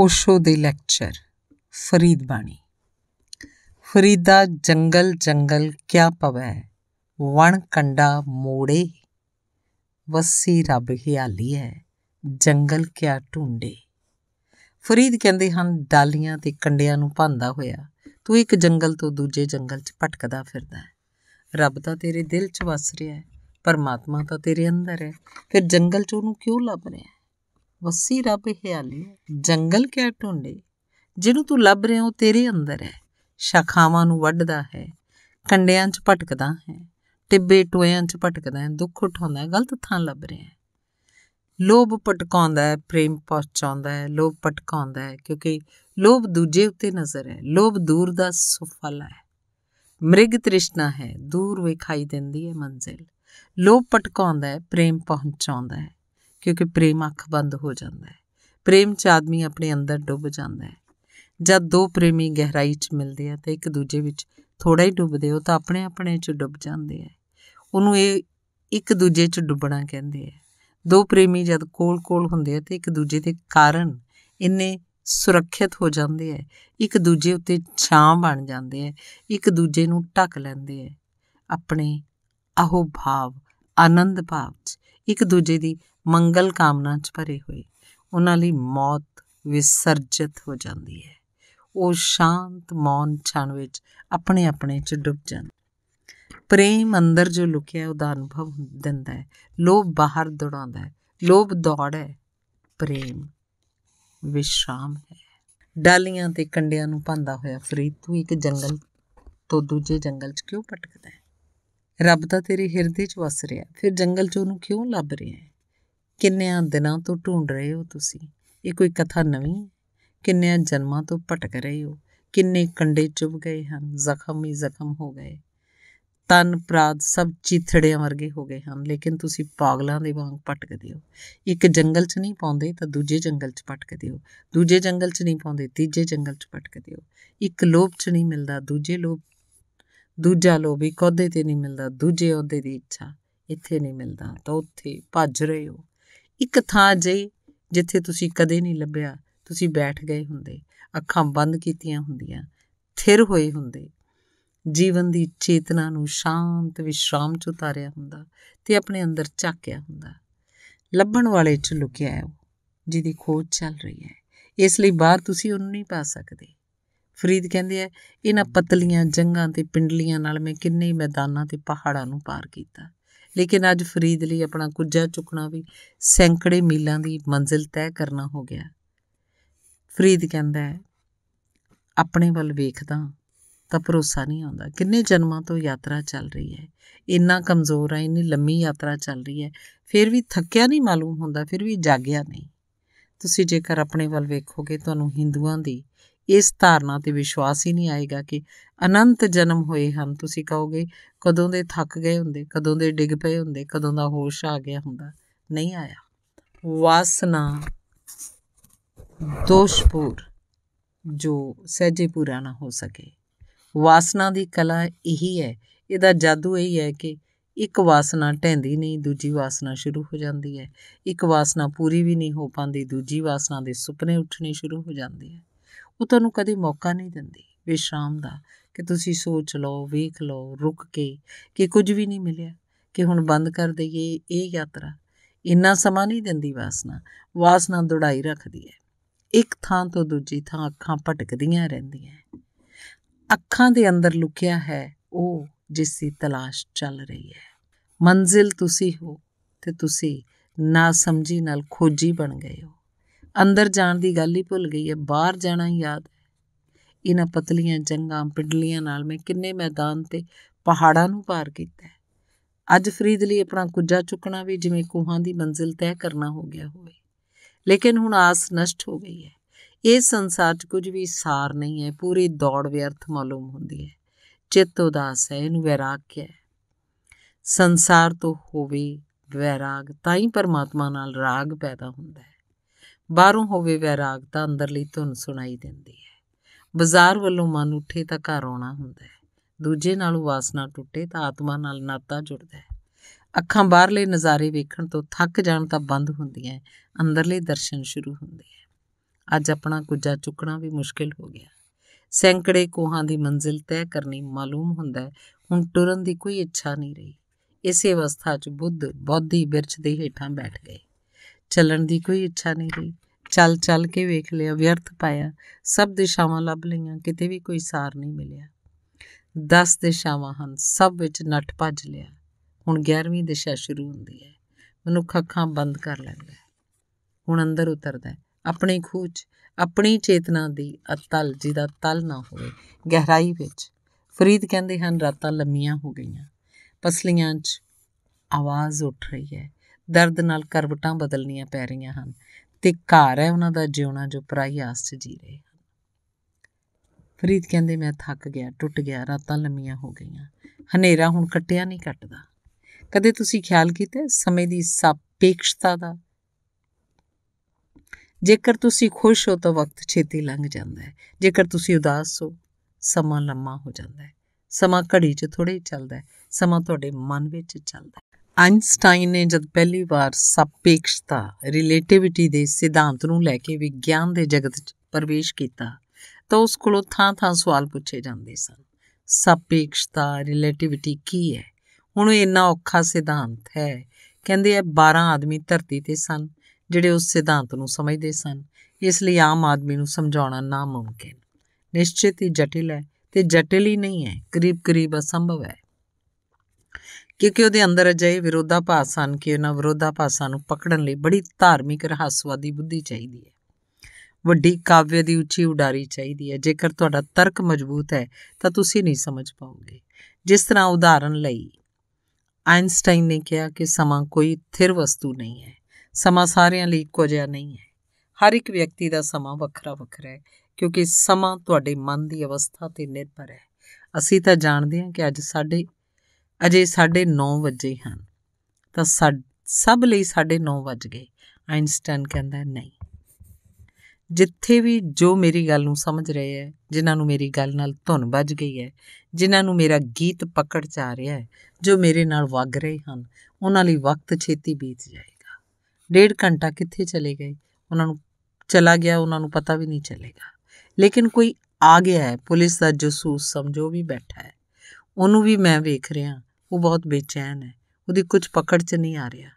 ਓਸ਼ੋ ਦੇ ਲੈਕਚਰ ਫਰੀਦ ਬਾਣੀ ਫਰੀਦਾ ਜੰਗਲ ਜੰਗਲ ਕਿਆ ਪਵੈ ਵਣ ਕੰਡਾ ਮੋੜੇ ਵਸੀ ਰੱਬ ਹਿਆਲੀ ਹੈ ਜੰਗਲ ਕਿਆ ਢੂੰਡੇ ਫਰੀਦ ਕਹਿੰਦੇ ਹਨ ਡਾਲੀਆਂ ਤੇ ਕੰਡਿਆਂ ਨੂੰ ਭਾਂਦਾ ਹੋਇਆ ਤੂੰ ਇੱਕ ਜੰਗਲ ਤੋਂ ਦੂਜੇ ਜੰਗਲ 'ਚ ਭਟਕਦਾ ਫਿਰਦਾ ਹੈ ਰੱਬ ਤਾਂ ਤੇਰੇ ਦਿਲ 'ਚ ਵਸ ਰਿਹਾ ਹੈ ਪਰਮਾਤਮਾ ਤਾਂ ਤੇਰੇ ਅੰਦਰ ਹੈ ਫਿਰ ਜੰਗਲ 'ਚ ਉਹਨੂੰ ਕਿਉਂ ਲੱਭ ਰਿਹਾ ਹੈ ਵਸੀ ਰੱਬ ਹਿਆਲੀ ਜੰਗਲ ਕਿਆ ਢੁੰਡੇ ਜਿਹਨੂੰ ਤੂੰ ਲੱਭ ਰਿਹਾ ਉਹ ਤੇਰੇ ਅੰਦਰ ਹੈ ਸ਼ਾਖਾਵਾਂ ਨੂੰ ਵੱਢਦਾ ਹੈ ਕੰਡਿਆਂ 'ਚ ਭਟਕਦਾ ਹੈ ਟਿੱਬੇ ਟੋਇਆਂ 'ਚ ਭਟਕਦਾ ਹੈ ਦੁੱਖ ਉਠਾਉਂਦਾ ਹੈ ਗਲਤ ਥਾਂ ਲੱਭ ਰਿਹਾ ਹੈ ਲੋਭ ਪਟਕਾਉਂਦਾ ਹੈ ਪ੍ਰੇਮ ਪਹੁੰਚਾਉਂਦਾ ਹੈ ਲੋਭ ਪਟਕਾਉਂਦਾ ਹੈ ਕਿਉਂਕਿ ਲੋਭ ਦੂਜੇ ਉੱਤੇ ਨਜ਼ਰ ਹੈ ਲੋਭ ਦੂਰ ਦਾ ਸੁਫਲ ਹੈ ਮ੍ਰਿਗ ਤ੍ਰਿਸ਼ਨਾ ਹੈ ਦੂਰ ਵਿਖਾਈ ਦਿੰਦੀ ਹੈ ਮੰਜ਼ਿਲ ਲੋਭ ਪਟਕਾਉਂਦਾ ਹੈ ਪ੍ਰੇਮ ਪਹੁੰਚਾਉਂਦਾ ਹੈ ਕਿਉਂਕਿ ਪ੍ਰੇਮ ਅੱਖ ਬੰਦ ਹੋ ਜਾਂਦਾ ਹੈ ਪ੍ਰੇਮ ਚ ਆਦਮੀ ਆਪਣੇ ਅੰਦਰ ਡੁੱਬ ਜਾਂਦਾ ਹੈ ਜਦ ਦੋ ਪ੍ਰੇਮੀ ਗਹਿਰਾਈ 'ਚ ਮਿਲਦੇ ਆ ਤਾਂ ਇੱਕ ਦੂਜੇ ਵਿੱਚ ਥੋੜਾ ਹੀ ਡੁੱਬਦੇ ਹੋ ਤਾਂ ਆਪਣੇ ਆਪਣੇ 'ਚ ਡੁੱਬ ਜਾਂਦੇ ਆ ਉਹਨੂੰ ਇਹ ਇੱਕ ਦੂਜੇ 'ਚ ਡੁੱਬਣਾ ਕਹਿੰਦੇ ਆ ਦੋ ਪ੍ਰੇਮੀ ਜਦ ਕੋਲ-ਕੋਲ ਹੁੰਦੇ ਆ ਤੇ ਇੱਕ ਦੂਜੇ ਦੇ ਕਾਰਨ ਇੰਨੇ ਸੁਰੱਖਿਅਤ ਹੋ ਜਾਂਦੇ ਆ ਇੱਕ ਦੂਜੇ ਉੱਤੇ ਛਾਂ ਬਣ ਜਾਂਦੇ ਆ ਇੱਕ ਦੂਜੇ ਨੂੰ ਟੱਕ ਲੈਂਦੇ ਆ ਆਪਣੇ ਅਹੋ ਭਾਵ ਆਨੰਦ ਭਾਵ 'ਚ ਇੱਕ ਦੂਜੇ ਦੀ ਮੰਗਲ ਕਾਮਨਾ 'ਚ ਭਰੇ ਹੋਏ ਉਹਨਾਂ ਲਈ ਮੌਤ ਵਿਸਰਜਿਤ ਹੋ ਜਾਂਦੀ ਹੈ ਉਹ ਸ਼ਾਂਤ ਮੌਨ ਛਣ ਵਿੱਚ ਆਪਣੇ ਆਪਣੇ 'ਚ ਡੁੱਬ ਜਾਂਦੇ ਪ੍ਰੇਮ ਅੰਦਰ ਜੋ ਲੁਕਿਆ ਉਹਦਾ ਅਨੁਭਵ ਦਿੰਦਾ ਹੈ ਲੋਭ ਬਾਹਰ ਦੌੜਾਉਂਦਾ ਹੈ ਲੋਭ ਦੌੜ ਹੈ ਪ੍ਰੇਮ ਵਿਸ਼ਰਾਮ ਹੈ ਡਾਲੀਆਂ ਤੇ ਕੰਡਿਆਂ ਨੂੰ ਭੰਦਾ ਹੋਇਆ ਫਰੀਦ ਤੂੰ ਇੱਕ ਜੰਗਲ ਤੋਂ ਦੂਜੇ ਜੰਗਲ 'ਚ ਕਿਉਂ ਭਟਕਦਾ ਹੈ ਰੱਬ ਤਾਂ ਤੇਰੇ ਹਿਰਦੇ 'ਚ ਵਸ ਰਿਹਾ ਫਿਰ ਜੰਗਲ 'ਚ ਉਹਨੂੰ ਕਿਉਂ ਲੱਭ ਰਿਹਾ ਹੈ ਕਿੰਨਿਆਂ ਦਿਨਾਂ ਤੋਂ ਢੂੰਡ ਰਹੇ ਹੋ ਤੁਸੀਂ ਇਹ ਕੋਈ ਕਥਾ ਨਵੀਂ ਹੈ ਕਿੰਨਿਆਂ ਜਨਮਾਂ ਤੋਂ ਭਟਕ ਰਹੇ ਹੋ ਕਿੰਨੇ ਕੰਡੇ ਚੁਭ ਗਏ ਹਨ ਜ਼ਖਮ ਹੀ ਜ਼ਖਮ ਹੋ ਗਏ ਤਨ ਪ੍ਰਾਤ ਸਭ ਚੀਥੜਿਆਂ ਵਰਗੇ ਹੋ ਗਏ ਹਨ ਲੇਕਿਨ ਤੁਸੀਂ ਪਾਗਲਾਂ ਦੇ ਵਾਂਗ ਭਟਕਦੇ ਹੋ ਇੱਕ ਜੰਗਲ 'ਚ ਨਹੀਂ ਪਾਉਂਦੇ ਤਾਂ ਦੂਜੇ ਜੰਗਲ 'ਚ ਭਟਕਦੇ ਹੋ ਦੂਜੇ ਜੰਗਲ 'ਚ ਨਹੀਂ ਪਾਉਂਦੇ ਤੀਜੇ ਜੰਗਲ 'ਚ ਭਟਕਦੇ ਹੋ ਇੱਕ ਲੋਭ 'ਚ ਨਹੀਂ ਮਿਲਦਾ ਦੂਜੇ ਲੋਭ ਦੂਜਾ ਲੋਭ ਇੱਕ ਅਹੁਦੇ ਤੇ ਨਹੀਂ ਮਿਲਦਾ ਦੂਜੇ ਅਹੁਦੇ ਦੀ ਇੱਛਾ ਇੱਥੇ ਨਹੀਂ ਮਿਲਦਾ ਤਾਂ ਉੱਥੇ ਭੱਜ ਰਹੇ ਹੋ ਇੱਕ ਥਾਂ ਜੇ ਜਿੱਥੇ ਤੁਸੀਂ ਕਦੇ ਨਹੀਂ ਲੱਭਿਆ ਤੁਸੀਂ ਬੈਠ ਗਏ ਹੁੰਦੇ ਅੱਖਾਂ ਬੰਦ ਕੀਤੀਆਂ ਹੁੰਦੀਆਂ ਥਿਰ ਹੋਏ ਹੁੰਦੇ ਜੀਵਨ ਦੀ ਚੇਤਨਾ ਨੂੰ ਸ਼ਾਂਤ ਵਿਸ਼ਰਾਮ ਚ ਉਤਾਰਿਆ ਹੁੰਦਾ ਤੇ ਆਪਣੇ ਅੰਦਰ ਚਾਕਿਆ ਹੁੰਦਾ ਲੱਭਣ ਵਾਲੇ ਚ ਲੁਕਿਆ ਹੈ ਉਹ ਜਿਹਦੀ ਖੋਜ ਚੱਲ ਰਹੀ ਹੈ ਇਸ ਲਈ ਬਾਹਰ ਤੁਸੀਂ ਉਹਨੂੰ ਨਹੀਂ ਪਾ ਸਕਦੇ ਫਰੀਦ ਕਹਿੰਦੇ ਆ ਇਹਨਾਂ ਪਤਲੀਆਂ ਜੰਗਾਂ ਤੇ ਪਿੰਡਲੀਆਂ ਨਾਲ ਮੈਂ ਕਿੰਨੇ ਮੈਦਾਨਾਂ ਤੇ ਪਹਾੜਾਂ ਨੂੰ ਪਾਰ ਕੀਤਾ ਲੇਕਿਨ ਅੱਜ ਫਰੀਦ ਲਈ ਆਪਣਾ ਕੁੱਜਾ ਚੁੱਕਣਾ ਵੀ ਸੈਂਕੜੇ ਮੀਲਾਂ ਦੀ ਮੰਜ਼ਿਲ ਤੈਅ ਕਰਨਾ ਹੋ ਗਿਆ ਫਰੀਦ ਕਹਿੰਦਾ ਹੈ ਆਪਣੇ ਵੱਲ ਵੇਖਦਾ ਤਾਂ ਭਰੋਸਾ ਨਹੀਂ ਆਉਂਦਾ ਕਿੰਨੇ ਜਨਮਾਂ ਤੋਂ ਯਾਤਰਾ ਚੱਲ ਰਹੀ ਹੈ ਇੰਨਾ ਕਮਜ਼ੋਰ ਹੈ ਇੰਨੀ ਲੰਮੀ ਯਾਤਰਾ ਚੱਲ ਰਹੀ ਹੈ ਫਿਰ ਵੀ ਥੱਕਿਆ ਨਹੀਂ ਮਾਲੂਮ ਹੁੰਦਾ ਫਿਰ ਵੀ ਜਾਗਿਆ ਨਹੀਂ ਤੁਸੀਂ ਜੇਕਰ ਆਪਣੇ ਵੱਲ ਵੇਖੋਗੇ ਤੁਹਾਨੂੰ ਹਿੰਦੂਆਂ ਦੀ ਇਸ ਧਾਰਨਾ ਤੇ ਵਿਸ਼ਵਾਸ ਹੀ ਨਹੀਂ ਆਏਗਾ ਕਿ ਅਨੰਤ ਜਨਮ ਹੋਏ ਹਨ ਤੁਸੀਂ ਕਹੋਗੇ ਕਦੋਂ ਦੇ ਥੱਕ ਗਏ ਹੁੰਦੇ ਕਦੋਂ ਦੇ ਡਿੱਗ ਪਏ ਹੁੰਦੇ ਕਦੋਂ ਦਾ ਹੋਸ਼ ਆ ਗਿਆ ਹੁੰਦਾ ਨਹੀਂ ਆਇਆ ਵਾਸਨਾ ਦੋਸ਼ਪੂਰ ਜੋ ਸਹਿਜੇ ਪੂਰਾ ਨਾ ਹੋ ਸਕੇ ਵਾਸਨਾ ਦੀ ਕਲਾ ਇਹੀ ਹੈ ਇਹਦਾ ਜਾਦੂ ਇਹੀ ਹੈ ਕਿ ਇੱਕ ਵਾਸਨਾ ਟੈਂਦੀ ਨਹੀਂ ਦੂਜੀ ਵਾਸਨਾ ਸ਼ੁਰੂ ਹੋ ਜਾਂਦੀ ਹੈ ਇੱਕ ਵਾਸਨਾ ਪੂਰੀ ਵੀ ਨਹੀਂ ਹੋ ਪਾਉਂਦੀ ਦੂਜੀ ਵਾਸਨਾ ਦੇ ਸੁਪਨੇ ਉੱਠਣੇ ਸ਼ੁਰੂ ਹੋ ਜਾਂਦੇ ਹੈ ਉਹ ਤੁਹਾਨੂੰ ਕਦੇ ਮੌਕਾ ਨਹੀਂ ਦਿੰਦੀ ਵਿਸ਼ਰਾਮ ਦਾ ਕਿ ਤੁਸੀਂ ਸੋਚ ਲਓ ਵੇਖ ਲਓ ਰੁਕ ਕੇ ਕਿ ਕੁਝ ਵੀ ਨਹੀਂ ਮਿਲਿਆ ਕਿ ਹੁਣ ਬੰਦ ਕਰ ਦਈਏ ਇਹ ਯਾਤਰਾ ਇੰਨਾ ਸਮਾਂ ਨਹੀਂ ਦਿੰਦੀ ਵਾਸਨਾ ਵਾਸਨਾ ਦੁੜਾਈ ਰੱਖਦੀ ਹੈ ਇੱਕ ਥਾਂ ਤੋਂ ਦੂਜੀ ਥਾਂ ਅੱਖਾਂ ਭਟਕਦੀਆਂ ਰਹਿੰਦੀਆਂ ਅੱਖਾਂ ਦੇ ਅੰਦਰ ਲੁਕਿਆ ਹੈ ਉਹ ਜਿਸ ਦੀ ਤਲਾਸ਼ ਚੱਲ ਰਹੀ ਹੈ ਮੰਜ਼ਿਲ ਤੁਸੀਂ ਹੋ ਤੇ ਤੁਸੀਂ ਨਾ ਸਮਝੀ ਨਾਲ ਖੋਜੀ ਬਣ ਗਏ ਹੋ ਅੰਦਰ ਜਾਣ ਦੀ ਗੱਲ ਹੀ ਭੁੱਲ ਗਈ ਹੈ ਬਾਹਰ ਜਾਣਾ ਹੀ ਯਾਦ ਇਹਨਾਂ ਪਤਲੀਆਂ ਜੰਗਾਂ ਪਿੰਡਲੀਆਂ ਨਾਲ ਮੈਂ ਕਿੰਨੇ ਮੈਦਾਨ ਤੇ ਪਹਾੜਾਂ ਨੂੰ ਪਾਰ ਕੀਤਾ ਹੈ ਅੱਜ ਫਰੀਦ ਲਈ ਆਪਣਾ ਕੁੱਜਾ ਚੁੱਕਣਾ ਵੀ ਜਿਵੇਂ ਕੋਹਾਂ ਦੀ ਮੰਜ਼ਿਲ ਤੈਅ ਕਰਨਾ ਹੋ ਗਿਆ ਹੋਵੇ ਲੇਕਿਨ ਹੁਣ ਆਸ ਨਸ਼ਟ ਹੋ ਗਈ ਹੈ ਇਹ ਸੰਸਾਰ 'ਚ ਕੁਝ ਵੀ ਸਾਰ ਨਹੀਂ ਹੈ ਪੂਰੀ ਦੌੜ ਵਿਅਰਥ ਮਾਲੂਮ ਹੁੰਦੀ ਹੈ ਚਿੱਤ ਉਦਾਸ ਹੈ ਇਹਨੂੰ ਵਿਰਾਗ ਕਿਹਾ ਐ ਸੰਸਾਰ ਤੋਂ ਹੋਵੇ ਵਿਰਾਗ ਤਾਂ ਹੀ ਪਰਮਾਤਮਾ ਨਾਲ ਰਾਗ ਪੈਦਾ ਹੁੰਦਾ ਹੈ ਬਾਹਰੋਂ ਹੋਵੇ ਵਿਰਾਗ ਤਾਂ ਅੰਦਰਲੀ ਧੁਨ ਸੁਣਾਈ ਦਿੰਦੀ ਹੈ ਬਾਜ਼ਾਰ ਵੱਲੋਂ ਮਨ ਉੱਠੇ ਤਾਂ ਘਰ ਆਉਣਾ ਹੁੰਦਾ ਹੈ ਦੂਜੇ ਨਾਲ ਵਾਸਨਾ ਟੁੱਟੇ ਤਾਂ ਆਤਮਾ ਨਾਲ ਨਾਤਾ ਜੁੜਦਾ ਹੈ ਅੱਖਾਂ ਬਾਹਰਲੇ ਨਜ਼ਾਰੇ ਵੇਖਣ ਤੋਂ ਥੱਕ ਜਾਣ ਤਾਂ ਬੰਦ ਹੁੰਦੀਆਂ ਅੰਦਰਲੇ ਦਰਸ਼ਨ ਸ਼ੁਰੂ ਹੁੰਦੇ ਹੈ ਅੱਜ ਆਪਣਾ ਕੁਝਾ ਚੁੱਕਣਾ ਵੀ ਮੁਸ਼ਕਿਲ ਹੋ ਗਿਆ ਸੈਂਕੜੇ ਕੋਹਾਂ ਦੀ ਮੰਜ਼ਿਲ ਤੈਅ ਕਰਨੀ ਮਾਲੂਮ ਹੁੰਦਾ ਹੁਣ ਟੁਰਨ ਦੀ ਕੋਈ ਇੱਛਾ ਨਹੀਂ ਰਹੀ ਇਸੇ ਅਵਸਥਾ 'ਚ ਬੁੱਧ ਬੋਧੀ ਬਿਰਛ ਦੇ ਹੇਠਾਂ ਬੈਠ ਗਏ ਚੱਲਣ ਦੀ ਕੋਈ ਇੱਛਾ ਨਹੀਂ ਰਹੀ ਚੱਲ ਚੱਲ ਕੇ ਵੇਖ ਲਿਆ ਵਿਅਰਥ ਪਾਇਆ ਸਭ ਦਿਸ਼ਾਵਾਂ ਲੱਭ ਲਈਆਂ ਕਿਤੇ ਵੀ ਕੋਈ ਸਾਰ ਨਹੀਂ ਮਿਲਿਆ 10 ਦਿਸ਼ਾਵਾਂ ਹਨ ਸਭ ਵਿੱਚ ਨੱਠ ਭੱਜ ਲਿਆ ਹੁਣ 11ਵੀਂ ਦਿਸ਼ਾ ਸ਼ੁਰੂ ਹੁੰਦੀ ਹੈ ਮਨੁੱਖ ਅੱਖਾਂ ਬੰਦ ਕਰ ਲੈਂਦਾ ਹੈ ਹੁਣ ਅੰਦਰ ਉਤਰਦਾ ਹੈ ਆਪਣੀ ਖੂਚ ਆਪਣੀ ਚੇਤਨਾ ਦੀ ਅਤਲ ਜਿਹਦਾ ਤਲ ਨਾ ਹੋਵੇ ਗਹਿਰਾਈ ਵਿੱਚ ਫਰੀਦ ਕਹਿੰਦੇ ਹਨ ਰਾਤਾਂ ਲੰਮੀਆਂ ਹੋ ਗਈਆਂ ਪਸਲੀਆਂ 'ਚ ਆਵਾਜ਼ ਉੱਠ ਰਹੀ ਹੈ ਦਰਦ ਨਾਲ ਕਰਵਟਾਂ ਬਦਲਣੀਆਂ ਪੈ ਰਹੀਆਂ ਹਨ ਤੇ ਘਰ ਹੈ ਉਹਨਾਂ ਦਾ ਜਿਉਣਾ ਜੋ ਪਰਾਈ ਆਸ 'ਚ ਜੀ ਰਹੇ ਹਨ ਫਰੀਦ ਕਹਿੰਦੇ ਮੈਂ ਥੱਕ ਗਿਆ ਟੁੱਟ ਗਿਆ ਰਾਤਾਂ ਲੰਮੀਆਂ ਹੋ ਗਈਆਂ ਹਨੇਰਾ ਹੁਣ ਕੱਟਿਆ ਨਹੀਂ ਕੱਟਦਾ ਕਦੇ ਤੁਸੀਂ ਖਿਆਲ ਕੀਤਾ ਸਮੇਂ ਦੀ ਸਾਪੇਖਤਾ ਦਾ ਜੇਕਰ ਤੁਸੀਂ ਖੁਸ਼ ਹੋ ਤਾਂ ਵਕਤ ਛੇਤੀ ਲੰਘ ਜਾਂਦਾ ਹੈ ਜੇਕਰ ਤੁਸੀਂ ਉਦਾਸ ਹੋ ਸਮਾਂ ਲੰਮਾ ਹੋ ਜਾਂਦਾ ਹੈ ਸਮਾਂ ਘੜੀ 'ਚ ਥੋੜੇ ਚੱਲਦਾ ਹੈ ਸਮਾਂ ਤੁਹਾਡੇ ਮਨ ਵਿੱਚ ਚੱਲਦਾ ਹੈ ਆਇਨਸਟਾਈਨ ਨੇ ਜਦ ਪਹਿਲੀ ਵਾਰ ਸਾਪੇਖਸ਼ਤਾ ਰਿਲੇਟੀਵਿਟੀ ਦੇ ਸਿਧਾਂਤ ਨੂੰ ਲੈ ਕੇ ਵਿਗਿਆਨ ਦੇ ਜਗਤ 'ਚ ਪ੍ਰਵੇਸ਼ ਕੀਤਾ ਤਾਂ ਉਸ ਕੋਲੋਂ ਥਾਂ-ਥਾਂ ਸਵਾਲ ਪੁੱਛੇ ਜਾਂਦੇ ਸਨ ਸਾਪੇਖਸ਼ਤਾ ਰਿਲੇਟੀਵਿਟੀ ਕੀ ਹੈ ਹੁਣ ਇਹ ਇੰਨਾ ਔਖਾ ਸਿਧਾਂਤ ਹੈ ਕਹਿੰਦੇ ਆ 12 ਆਦਮੀ ਧਰਤੀ ਤੇ ਸਨ ਜਿਹੜੇ ਉਸ ਸਿਧਾਂਤ ਨੂੰ ਸਮਝਦੇ ਸਨ ਇਸ ਲਈ ਆਮ ਆਦਮੀ ਨੂੰ ਸਮਝਾਉਣਾ ਨਾ ਮੁਮਕਿਨ ਨਿਸ਼ਚਿਤ ਹੀ ਜਟਿਲ ਹੈ ਤੇ ਜਟਿਲ ਹੀ ਨਹੀਂ ਹੈ ਕਰੀਬ-ਕਰੀਬ ਅਸੰਭਵ ਹੈ ਕਿਉਂਕਿ ਉਹਦੇ ਅੰਦਰ ਅਜਿਹੇ ਵਿਰੋਧਾਭਾਸ ਹਨ ਕਿ ਇਹਨਾਂ ਵਿਰੋਧਾਭਾਸਾਂ ਨੂੰ ਪਕੜਨ ਲਈ ਬੜੀ ਧਾਰਮਿਕ ਰਹੱਸਵਾਦੀ ਬੁੱਧੀ ਚਾਹੀਦੀ ਹੈ ਵੱਡੀ ਕਾਵਯ ਦੀ ਉੱਚੀ ਉਡਾਰੀ ਚਾਹੀਦੀ ਹੈ ਜੇਕਰ ਤੁਹਾਡਾ ਤਰਕ ਮਜ਼ਬੂਤ ਹੈ ਤਾਂ ਤੁਸੀਂ ਨਹੀਂ ਸਮਝ ਪਾਓਗੇ ਜਿਸ ਤਰ੍ਹਾਂ ਉਦਾਹਰਨ ਲਈ ਆਇਨਸਟਾਈਨ ਨੇ ਕਿਹਾ ਕਿ ਸਮਾਂ ਕੋਈ ਥਿਰ ਵਸਤੂ ਨਹੀਂ ਹੈ ਸਮਾਂ ਸਾਰਿਆਂ ਲਈ ਇੱਕੋ ਜਿਹਾ ਨਹੀਂ ਹੈ ਹਰ ਇੱਕ ਵਿਅਕਤੀ ਦਾ ਸਮਾਂ ਵੱਖਰਾ ਵੱਖਰਾ ਹੈ ਕਿਉਂਕਿ ਸਮਾਂ ਤੁਹਾਡੇ ਮਨ ਦੀ ਅਵਸਥਾ ਤੇ ਨਿਰਭਰ ਹੈ ਅਸੀਂ ਤਾਂ ਜਾਣਦੇ ਹਾਂ ਕਿ ਅੱਜ ਸਾਡੇ ਅਜੇ 9:30 ਵਜੇ ਹਨ ਤਾਂ ਸਭ ਲਈ 9:30 ਵਜ ਗਏ ਆਇਨਸਟਾਈਨ ਕਹਿੰਦਾ ਨਹੀਂ ਜਿੱਥੇ ਵੀ ਜੋ ਮੇਰੀ ਗੱਲ ਨੂੰ ਸਮਝ ਰਹੇ ਹੈ ਜਿਨ੍ਹਾਂ ਨੂੰ ਮੇਰੀ ਗੱਲ ਨਾਲ ਧੁਨ ਵੱਜ ਗਈ ਹੈ ਜਿਨ੍ਹਾਂ ਨੂੰ ਮੇਰਾ ਗੀਤ ਪਕੜ ਚ ਆ ਰਿਹਾ ਹੈ ਜੋ ਮੇਰੇ ਨਾਲ ਵਗ ਰਹੇ ਹਨ ਉਹਨਾਂ ਲਈ ਵਕਤ ਛੇਤੀ ਬੀਤ ਜਾਏਗਾ ਡੇਢ ਘੰਟਾ ਕਿੱਥੇ ਚਲੇ ਗਏ ਉਹਨਾਂ ਨੂੰ ਚਲਾ ਗਿਆ ਉਹਨਾਂ ਨੂੰ ਪਤਾ ਵੀ ਨਹੀਂ ਚੱਲੇਗਾ ਲੇਕਿਨ ਕੋਈ ਆ ਗਿਆ ਹੈ ਪੁਲਿਸ ਦਾ ਜਸੂਸ ਸਮਝੋ ਵੀ ਬੈਠਾ ਹੈ ਉਹਨੂੰ ਵੀ ਮੈਂ ਵੇਖ ਰਿਹਾ ਉਹ ਬਹੁਤ ਬੇਚੈਨ ਹੈ ਉਹਦੀ ਕੁਝ ਪਕੜ 'ਚ ਨਹੀਂ ਆ ਰਿਹਾ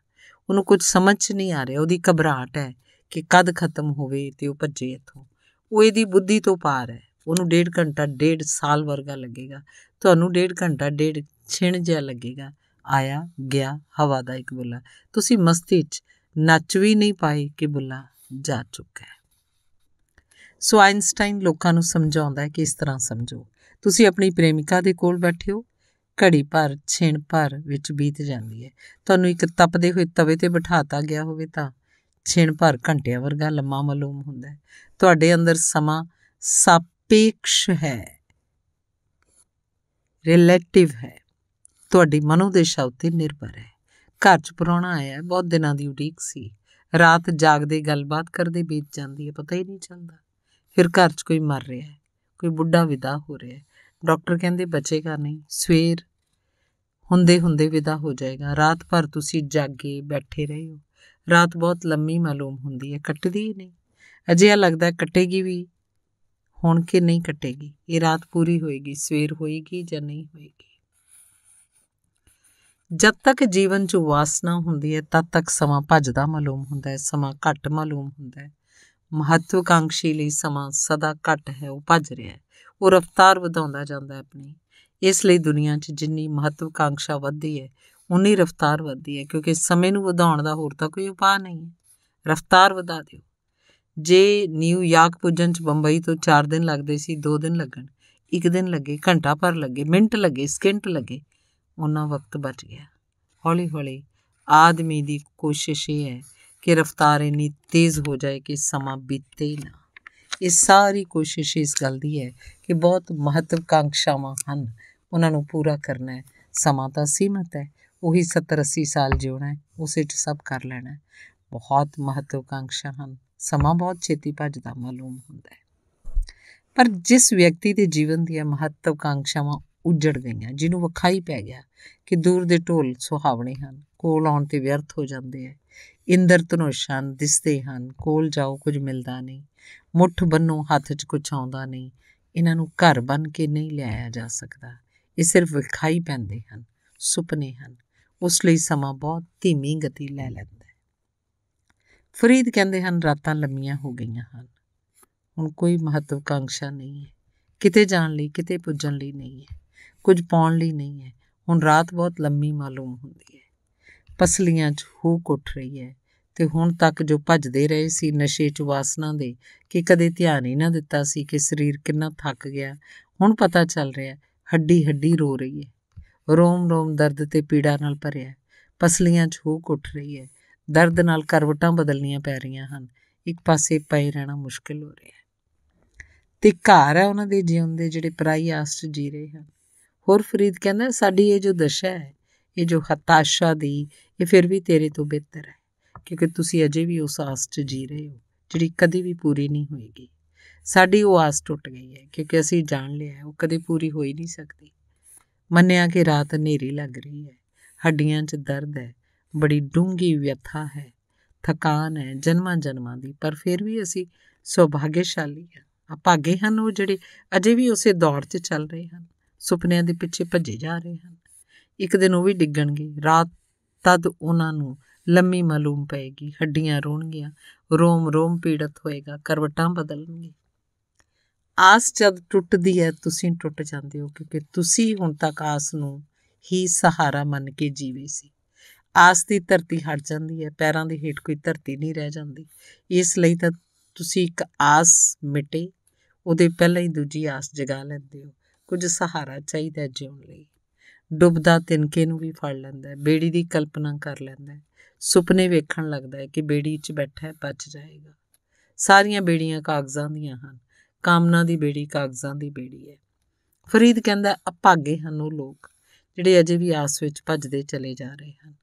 ਉਹਨੂੰ ਕੁਝ ਸਮਝ 'ਚ ਨਹੀਂ ਆ ਰਿਹਾ ਉਹਦੀ ਘਬਰਾਹਟ ਹੈ ਕਿ ਕਦ ਖਤਮ ਹੋਵੇ ਤੇ ਉਹ ਭੱਜੇ ਇੱਥੋਂ ਉਹ ਇਹਦੀ ਬੁੱਧੀ ਤੋਂ ਪਾਰ ਹੈ ਉਹਨੂੰ ਡੇਢ ਘੰਟਾ ਡੇਢ ਸਾਲ ਵਰਗਾ ਲੱਗੇਗਾ ਤੁਹਾਨੂੰ ਡੇਢ ਘੰਟਾ ਡੇਢ ਛਿਣ ਜਿਹਾ ਲੱਗੇਗਾ ਆਇਆ ਗਿਆ ਹਵਾ ਦਾ ਇੱਕ ਬੁੱਲਾ ਤੁਸੀਂ ਮਸਤੀ 'ਚ ਨੱਚ ਵੀ ਨਹੀਂ ਪਾਏ ਕਿ ਬੁੱਲਾ ਜਾ ਚੁੱਕਾ ਹੈ ਸੋ ਆਇਨਸਟਾਈਨ ਲੋਕਾਂ ਨੂੰ ਸਮਝਾਉਂਦਾ ਹੈ ਕਿ ਇਸ ਤਰ੍ਹਾਂ ਸਮਝੋ ਤੁਸੀਂ ਆਪਣੀ ਪ੍ਰੇਮਿਕਾ ਦੇ ਕੋਲ ਬੈਠੇ ਹੋ ਘੜੀ ਭਰ ਛਿਣ ਭਰ ਵਿੱਚ ਬੀਤ ਜਾਂਦੀ ਹੈ ਤੁਹਾਨੂੰ ਇੱਕ ਤਪਦੇ ਹੋਏ ਤਵੇ ਤੇ ਬਿਠਾਤਾ ਗਿਆ ਹੋਵੇ ਤਾਂ ਛਿਣ ਭਰ ਘੰਟਿਆਂ ਵਰਗਾ ਲੰਮਾ ਮਾਲੂਮ ਹੁੰਦਾ ਹੈ ਤੁਹਾਡੇ ਅੰਦਰ ਸਮਾਂ ਸਾਪੇਕਸ਼ ਹੈ ਰਿਲੇਟਿਵ ਹੈ ਤੁਹਾਡੀ ਮਨੋ ਦਿਸ਼ਾ ਉੱਤੇ ਨਿਰਭਰ ਹੈ ਘਰ 'ਚ ਪਰੌਣਾ ਆਇਆ ਬਹੁਤ ਦਿਨਾਂ ਦੀ ਉਡੀਕ ਸੀ ਰਾਤ ਜਾਗਦੇ ਗੱਲਬਾਤ ਕਰਦੇ ਬੀਤ ਜਾਂਦੀ ਹੈ ਪਤਾ ਹੀ ਨਹੀਂ ਚੱਲਦਾ ਫਿਰ ਘਰ 'ਚ ਕੋਈ ਮਰ ਰਿਹਾ ਹੈ ਕੋਈ ਬੁੱਢਾ ਵਿਦਾ ਹੋ ਰਿਹਾ ਹੈ ਡਾਕਟਰ ਕਹਿੰਦੇ ਬਚੇਗਾ ਨਹੀਂ ਸਵੇਰ ਹੁੰਦੇ ਹੁੰਦੇ ਵਿਦਾ ਹੋ ਜਾਏਗਾ ਰਾਤ ਭਰ ਤੁਸੀਂ ਜਾਗੇ ਬੈਠੇ ਰਹੇ ਹੋ ਰਾਤ ਬਹੁਤ ਲੰਮੀ ਮਾਲੂਮ ਹੁੰਦੀ ਹੈ ਕੱਟਦੀ ਨਹੀਂ ਅਜੇ ਆ ਲੱਗਦਾ ਕੱਟੇਗੀ ਵੀ ਹੁਣ ਕਿ ਨਹੀਂ ਕੱਟੇਗੀ ਇਹ ਰਾਤ ਪੂਰੀ ਹੋਏਗੀ ਸਵੇਰ ਹੋਏਗੀ ਜਾਂ ਨਹੀਂ ਹੋਏਗੀ ਜਦ ਤੱਕ ਜੀਵਨ 'ਚ ਵਾਸਨਾ ਹੁੰਦੀ ਹੈ ਤਦ ਤੱਕ ਸਮਾਂ ਭੱਜਦਾ ਮਾਲੂਮ ਹੁੰਦਾ ਹੈ ਸਮਾਂ ਘੱਟ ਮਾਲੂਮ ਹੁੰਦਾ ਹੈ ਮਹੱਤਵਕਾਂਕਸ਼ੀ ਲਈ ਸਮਾਂ ਸਦਾ ਘਟ ਹੈ ਉਹ ਭੱਜ ਰਿਹਾ ਹੈ ਉਹ ਰਫ਼ਤਾਰ ਵਧਾਉਂਦਾ ਜਾਂਦਾ ਹੈ ਆਪਣੀ ਇਸ ਲਈ ਦੁਨੀਆ 'ਚ ਜਿੰਨੀ ਮਹੱਤਵਕਾਂਕਸ਼ਾ ਵੱਧਦੀ ਹੈ ਉਨੀ ਰਫ਼ਤਾਰ ਵੱਧਦੀ ਹੈ ਕਿਉਂਕਿ ਸਮੇਂ ਨੂੰ ਵਧਾਉਣ ਦਾ ਹੋਰ ਤਾਂ ਕੋਈ ਉਪਾਅ ਨਹੀਂ ਹੈ ਰਫ਼ਤਾਰ ਵਧਾ ਦਿਓ ਜੇ ਨਿਊਯਾਰਕ ਪੁੱਜਣ 'ਚ ਬੰਬਈ ਤੋਂ 4 ਦਿਨ ਲੱਗਦੇ ਸੀ 2 ਦਿਨ ਲੱਗਣ ਇੱਕ ਦਿਨ ਲੱਗੇ ਘੰਟਾ ਪਰ ਲੱਗੇ ਮਿੰਟ ਲੱਗੇ ਸਕਿੰਟ ਲੱਗੇ ਉਹਨਾਂ ਵਕਤ ਬਚ ਗਿਆ ਹੌਲੀ ਹੌਲੀ ਆਦਮੀ ਦੀ ਕੋਸ਼ਿਸ਼ ਹੈ ਕਿ ਰਫ਼ਤਾਰ ਇੰਨੀ ਤੇਜ਼ ਹੋ ਜਾਏ ਕਿ ਸਮਾਂ ਬੀਤੇ ਹੀ ਨਾ ਇਹ ਸਾਰੀ ਕੋਸ਼ਿਸ਼ ਇਸ ਗੱਲ ਦੀ ਹੈ ਕਿ ਬਹੁਤ ਮਹੱਤਵਕਾਂਕਸ਼ਾਵਾਂ ਹਨ ਉਹਨਾਂ ਨੂੰ ਪੂਰਾ ਕਰਨਾ ਹੈ ਸਮਾਂ ਤਾਂ ਸੀਮਤ ਹੈ ਉਹੀ 70 80 ਸਾਲ ਜਿਉਣਾ ਹੈ ਉਸੇ 'ਚ ਸਭ ਕਰ ਲੈਣਾ ਹੈ ਬਹੁਤ ਮਹੱਤਵਕਾਂਕਸ਼ਾ ਹਨ ਸਮਾਂ ਬਹੁਤ ਛੇਤੀ ਭੱਜਦਾ ਮਾਲੂਮ ਹੁੰਦਾ ਹੈ ਪਰ ਜਿਸ ਵਿਅਕਤੀ ਦੇ ਜੀਵਨ ਦੀਆਂ ਮਹੱਤਵਕਾਂਕਸ਼ਾਵਾਂ ਉੱਜੜ ਗਈਆਂ ਜਿਹਨੂੰ ਵਿਖਾਈ ਪੈ ਗਿਆ ਕਿ ਦੂਰ ਦੇ ਢੋਲ ਸੁਹਾਵਣੇ ਹਨ ਕੋਲ ਆਉਣ ਤੇ ਵਿਅਰਥ ਹੋ ਜਾਂਦੇ ਆ ਇੰਦਰ ਤਨੋਸ਼ਾਂ ਦਿਸਦੇ ਹਨ ਕੋਲ ਜਾਓ ਕੁਝ ਮਿਲਦਾ ਨਹੀਂ ਮੁੱਠ ਬੰਨੋ ਹੱਥ 'ਚ ਕੁਝ ਆਉਂਦਾ ਨਹੀਂ ਇਹਨਾਂ ਨੂੰ ਘਰ ਬਨ ਕੇ ਨਹੀਂ ਲਿਆਇਆ ਜਾ ਸਕਦਾ ਇਹ ਸਿਰਫ ਵਿਖਾਈ ਪੈਂਦੇ ਹਨ ਸੁਪਨੇ ਹਨ ਉਸ ਲਈ ਸਮਾਂ ਬਹੁਤ ਧੀਮੀ ਗਤੀ ਲੈ ਲੈਂਦਾ ਹੈ ਫਰੀਦ ਕਹਿੰਦੇ ਹਨ ਰਾਤਾਂ ਲੰਮੀਆਂ ਹੋ ਗਈਆਂ ਹਨ ਹੁਣ ਕੋਈ ਮਹੱਤਵਕਾਂਕਸ਼ਾ ਨਹੀਂ ਹੈ ਕਿਤੇ ਜਾਣ ਲਈ ਕਿਤੇ ਪੁੱਜਣ ਲਈ ਨਹੀਂ ਹੈ ਕੁਝ ਪਾਉਣ ਲਈ ਨਹੀਂ ਹੈ ਹੁਣ ਰਾਤ ਬਹੁਤ ਲੰਮੀ ਮਾਲੂਮ ਹੁੰਦੀ ਹੈ ਪਸਲੀਆਂ 'ਚ ਹੂਕ ਉੱਠ ਰਹੀ ਹੈ ਤੇ ਹੁਣ ਤੱਕ ਜੋ ਭੱਜਦੇ ਰਹੇ ਸੀ ਨਸ਼ੇ 'ਚ ਵਾਸਨਾ ਦੇ ਕਿ ਕਦੇ ਧਿਆਨ ਹੀ ਨਾ ਦਿੱਤਾ ਸੀ ਕਿ ਸਰੀਰ ਕਿੰਨਾ ਥੱਕ ਗਿਆ ਹੁਣ ਪਤਾ ਚੱਲ ਰਿਹਾ ਹੱਡੀ ਹੱਡੀ ਰੋ ਰਹੀ ਹੈ ਰੋਮ ਰੋਮ ਦਰਦ ਤੇ ਪੀੜਾ ਨਾਲ ਭਰਿਆ ਪਸਲੀਆਂ 'ਚ ਹੂਕ ਉੱਠ ਰਹੀ ਹੈ ਦਰਦ ਨਾਲ ਕਰਵਟਾਂ ਬਦਲਣੀਆਂ ਪੈ ਰਹੀਆਂ ਹਨ ਇੱਕ ਪਾਸੇ ਪਏ ਰਹਿਣਾ ਮੁਸ਼ਕਿਲ ਹੋ ਰਿਹਾ ਹੈ ਤੇ ਘਰ ਹੈ ਉਹਨਾਂ ਦੇ ਜਿਉਂਦੇ ਦੇ ਜਿਹੜੇ ਪ੍ਰਾਈ ਆਸਟ ਜੀ ਰਹੇ ਹਨ ਹੋਰ ਫਰੀਦ ਕਹਿੰਦਾ ਸਾਡੀ ਇਹ ਜੋ ਦਸ਼ਾ ਹੈ ਇਹ ਜੋ ਹਤਾਸ਼ਾ ਦੀ ਇਹ ਫਿਰ ਵੀ ਤੇਰੇ ਤੋਂ ਬਿਹਤਰ ਹੈ ਕਿਉਂਕਿ ਤੁਸੀਂ ਅਜੇ ਵੀ ਉਸ ਆਸ 'ਚ ਜੀ ਰਹੇ ਹੋ ਜਿਹੜੀ ਕਦੇ ਵੀ ਪੂਰੀ ਨਹੀਂ ਹੋਏਗੀ ਸਾਡੀ ਉਹ ਆਸ ਟੁੱਟ ਗਈ ਹੈ ਕਿਉਂਕਿ ਅਸੀਂ ਜਾਣ ਲਿਆ ਉਹ ਕਦੇ ਪੂਰੀ ਹੋ ਹੀ ਨਹੀਂ ਸਕਦੀ ਮੰਨਿਆ ਕਿ ਰਾਤ ਹਨੇਰੀ ਲੱਗ ਰਹੀ ਹੈ ਹੱਡੀਆਂ 'ਚ ਦਰਦ ਹੈ ਬੜੀ ਡੂੰਗੀ ਵਿਅਥਾ ਹੈ ਥਕਾਨ ਹੈ ਜਨਮਾਂ ਜਨਮਾਂ ਦੀ ਪਰ ਫਿਰ ਵੀ ਅਸੀਂ ਸੁਭਾਗਿਸ਼ਾਲੀ ਹਾਂ ਭਾਗੇ ਹਨ ਉਹ ਜਿਹੜੇ ਅਜੇ ਵੀ ਉਸੇ ਦੌੜ 'ਚ ਚੱਲ ਰਹੇ ਹਨ ਸੁਪਨਿਆਂ ਦੇ ਪਿੱਛੇ ਭੱਜੇ ਜਾ ਰਹੇ ਹਨ ਇੱਕ ਦਿਨ ਉਹ ਵੀ ਡਿੱਗਣਗੇ ਰਾਤ ਤਦ ਉਹਨਾਂ ਨੂੰ ਲੰਮੀ ਮਾਲੂਮ ਪਏਗੀ ਹੱਡੀਆਂ ਰੋਣਗੀਆਂ ਰੋਮ ਰੋਮ ਪੀੜਤ ਹੋਏਗਾ ਕਰਵਟਾਂ ਬਦਲਣਗੇ ਆਸ ਜਦ ਟੁੱਟਦੀ ਹੈ ਤੁਸੀਂ ਟੁੱਟ ਜਾਂਦੇ ਹੋ ਕਿਉਂਕਿ ਤੁਸੀਂ ਹੁਣ ਤੱਕ ਆਸ ਨੂੰ ਹੀ ਸਹਾਰਾ ਮੰਨ ਕੇ ਜੀਵੇ ਸੀ ਆਸ ਦੀ ਧਰਤੀ ਹਟ ਜਾਂਦੀ ਹੈ ਪੈਰਾਂ ਦੇ ਹੇਠ ਕੋਈ ਧਰਤੀ ਨਹੀਂ ਰਹਿ ਜਾਂਦੀ ਇਸ ਲਈ ਤਾਂ ਤੁਸੀਂ ਇੱਕ ਆਸ ਮਿਟੇ ਉਹਦੇ ਪਹਿਲਾਂ ਹੀ ਦੂਜੀ ਆਸ ਜਗਾ ਲੈਂਦੇ ਹੋ ਕੁਝ ਸਹਾਰਾ ਚਾਹੀਦਾ ਜਿਉਣ ਲਈ ਡੁੱਬਦਾ ਤਿਨਕੇ ਨੂੰ ਵੀ ਫੜ ਲੈਂਦਾ ਹੈ ਬੇੜੀ ਦੀ ਕਲਪਨਾ ਕਰ ਲੈਂਦਾ ਹੈ ਸੁਪਨੇ ਵੇਖਣ ਲੱਗਦਾ ਹੈ ਕਿ ਬੇੜੀ 'ਚ ਬੈਠਾ ਹੈ ਬਚ ਜਾਏਗਾ ਸਾਰੀਆਂ ਬੇੜੀਆਂ ਕਾਗਜ਼ਾਂ ਦੀਆਂ ਹਨ ਕਾਮਨਾ ਦੀ ਬੇੜੀ ਕਾਗਜ਼ਾਂ ਦੀ ਬੇੜੀ ਹੈ ਫਰੀਦ ਕਹਿੰਦਾ ਅਪਾਗੇ ਹਨ ਉਹ ਲੋਕ ਜਿਹੜੇ ਅਜੇ ਵੀ ਆਸ ਵਿੱਚ ਭੱਜਦੇ ਚਲੇ ਜਾ ਰਹੇ ਹਨ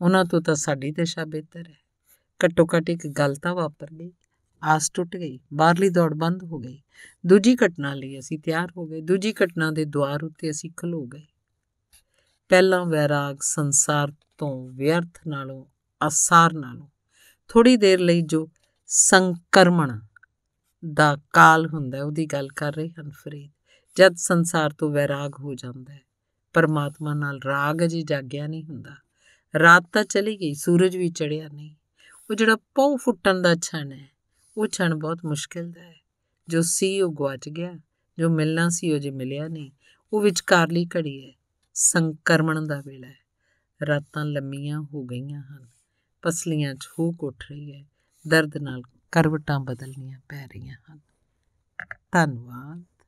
ਉਹਨਾਂ ਤੋਂ ਤਾਂ ਸਾਡੀ ਦਸ਼ਾ ਬਿਹਤਰ ਹੈ ਘੱਟੋ ਘੱਟ ਇੱਕ ਗੱਲ ਤਾਂ ਵਾਪਰ ਗਈ ਆਸ ਟੁੱਟ ਗਈ ਬਾਹਰਲੀ ਦੌੜ ਬੰਦ ਹੋ ਗਈ ਦੂਜੀ ਘਟਨਾ ਲਈ ਅਸੀਂ ਤਿਆਰ ਹੋ ਗਏ ਦੂਜੀ ਘਟਨਾ ਦੇ ਦੁਆਰ ਉੱਤੇ ਅਸੀਂ ਖਲੋ ਗਏ ਪਹਿਲਾਂ ਵੈਰਾਗ ਸੰਸਾਰ ਤੋਂ ਵਿਅਰਥ ਨਾਲੋਂ ਅਸਾਰ ਨਾਲੋਂ ਥੋੜੀ ਦੇਰ ਲਈ ਜੋ ਸੰਕਰਮਣ ਦਾ ਕਾਲ ਹੁੰਦਾ ਉਹਦੀ ਗੱਲ ਕਰ ਰਹੇ ਹਨ ਫਰੀਦ ਜਦ ਸੰਸਾਰ ਤੋਂ ਵੈਰਾਗ ਹੋ ਜਾਂਦਾ ਹੈ ਪਰਮਾਤਮਾ ਨਾਲ ਰਾਗ ਜੀ ਜਾਗਿਆ ਨਹੀਂ ਹੁੰਦਾ ਰਾਤ ਤਾਂ ਚਲੀ ਗਈ ਸੂਰਜ ਵੀ ਚੜਿਆ ਨਹੀਂ ਉਹ ਜਿਹੜਾ ਪਉ ਫੁੱਟਣ ਦਾ ਛਣ ਹੈ ਉਹ ਛਣ ਬਹੁਤ ਮੁਸ਼ਕਿਲ ਦਾ ਹੈ ਜੋ ਸੀ ਉਹ ਗਵਾਚ ਗਿਆ ਜੋ ਮਿਲਣਾ ਸੀ ਉਹ ਜੇ ਮਿਲਿਆ ਨਹੀਂ ਉਹ ਵਿਚਕਾਰਲੀ ਘੜੀ ਹੈ ਸੰਕਰਮਣ ਦਾ ਵੇਲਾ ਹੈ ਰਾਤਾਂ ਲੰਮੀਆਂ ਹੋ ਗਈਆਂ ਹਨ ਪਸਲੀਆਂ 'ਚ ਹੂਕ ਉੱਠ ਰਹੀ ਹੈ ਦਰਦ ਨਾਲ ਕਰਵਟਾਂ ਬਦਲਣੀਆਂ ਪੈ ਰਹੀਆਂ ਹਨ ਧੰਨਵਾਦ